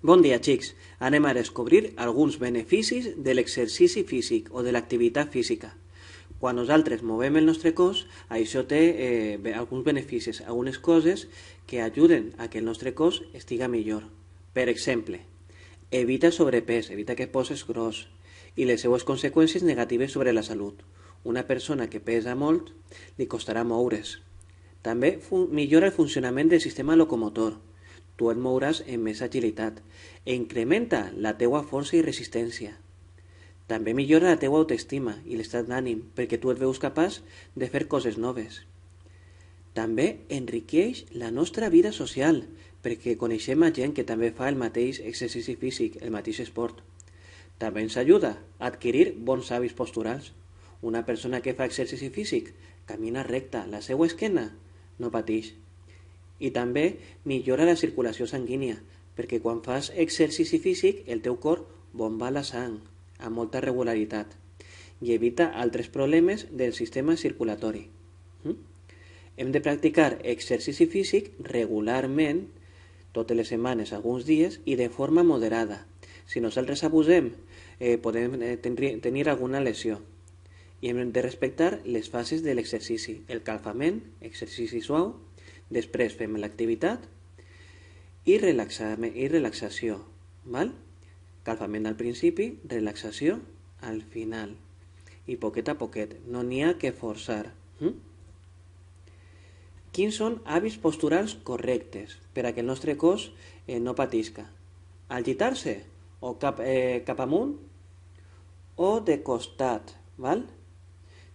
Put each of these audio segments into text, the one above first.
Bon dia, xics. Anem a descobrir alguns beneficis de l'exercici físic o de l'activitat física. Quan nosaltres movem el nostre cos, això té eh, alguns beneficis, algunes coses que ajuden a que el nostre cos estiga millor. Per exemple, evita sobrepès, evita que poses gros i les seues conseqüències negatives sobre la salut. Una persona que pesa molt li costarà moure's. També millora el funcionament del sistema locomotor, tu et mouràs amb més agilitat e incrementa la teua força i resistència. També millora la teua autoestima i l'estat d'ànim perquè tu et veus capaç de fer coses noves. També enriqueix la nostra vida social perquè coneixem a gent que també fa el mateix exercici físic, el mateix esport. També ens ajuda a adquirir bons hàbits posturals. Una persona que fa exercici físic camina recta, la seva esquena no pateix i també millora la circulació sanguínia, perquè quan fas exercici físic el teu cor bomba la sang amb molta regularitat i evita altres problemes del sistema circulatori. Hm? Hem de practicar exercici físic regularment, totes les setmanes, alguns dies, i de forma moderada. Si nosaltres abusem, eh, podem eh, tenir alguna lesió. I hem de respectar les fases de l'exercici, el calfament, exercici suau, Després fem l'activitat i, i relaxació. Val? Calfament al principi, relaxació al final. I poquet a poquet, no n'hi ha que forçar. Hm? Quins són hàbits posturals correctes per a que el nostre cos eh, no patisca? Agitar-se o cap, eh, cap amunt o de costat, val?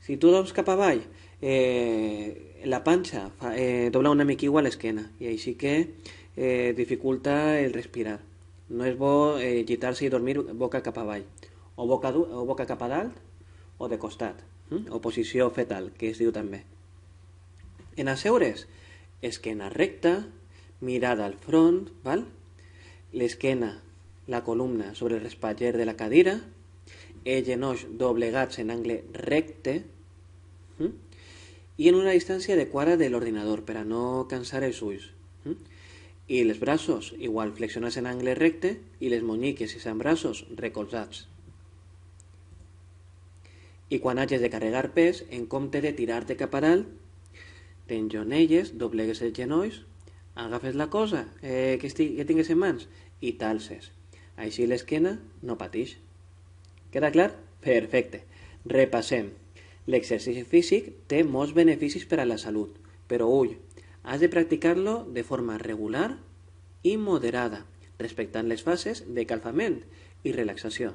Si tu dones cap avall, eh, la panxa fa, eh, dobla una mica igual l'esquena i així que eh, dificulta el respirar. No és bo eh, gitar-se i dormir boca cap avall, o boca, o boca cap a dalt o de costat, eh? o posició fetal, que es diu també. En asseure's, esquena recta, mirada al front, val? l'esquena, la columna sobre el respatller de la cadira, el genoll doblegats en angle recte, eh? y en una distancia adecuada del ordenador per a no cansar els ulls. I els braços, igual flexionats en angle recte i les moñiques i braços recolzats. I quan hagis de carregar pes, en compte de tirar-te cap a dalt, t'enjonelles, doblegues els genolls, agafes la cosa eh, que, estigui, que tingues en mans i talses. Així l'esquena no patix. Queda clar? Perfecte. Repassem. L'exercici físic té molts beneficis per a la salut, però ull, has de practicar-lo de forma regular i moderada, respectant les fases de calfament i relaxació.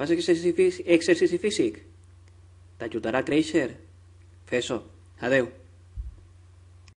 Fas exercici, exercici físic? T'ajudarà a créixer? Fes-ho. Adeu.